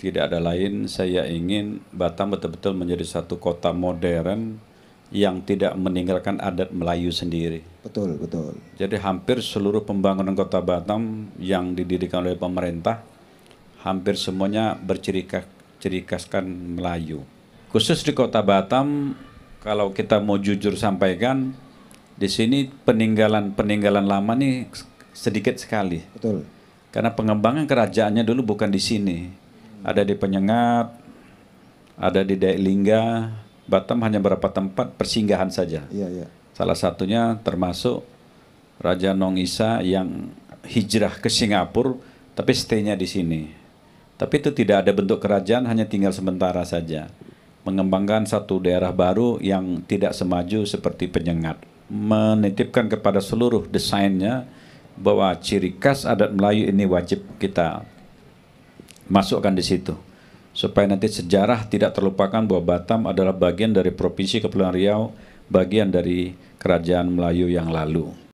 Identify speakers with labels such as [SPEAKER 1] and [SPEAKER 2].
[SPEAKER 1] Tidak ada lain, saya ingin Batam betul-betul menjadi satu kota modern yang tidak meninggalkan adat Melayu sendiri. Betul, betul. Jadi hampir seluruh pembangunan kota Batam yang didirikan oleh pemerintah, hampir semuanya berciri-khaskan Melayu. Khusus di kota Batam, kalau kita mau jujur sampaikan, di sini peninggalan-peninggalan lama nih sedikit sekali. Betul. Karena pengembangan kerajaannya dulu bukan di sini ada di Penyengat, ada di Dayak Lingga, Batam hanya beberapa tempat persinggahan saja. Ya, ya. Salah satunya termasuk Raja Nong Isa yang hijrah ke Singapura tapi stay-nya di sini. Tapi itu tidak ada bentuk kerajaan, hanya tinggal sementara saja. Mengembangkan satu daerah baru yang tidak semaju seperti penyengat. Menitipkan kepada seluruh desainnya bahwa ciri khas adat Melayu ini wajib kita Masukkan di situ. Supaya nanti sejarah tidak terlupakan bahwa Batam adalah bagian dari Provinsi Kepulauan Riau, bagian dari Kerajaan Melayu yang lalu.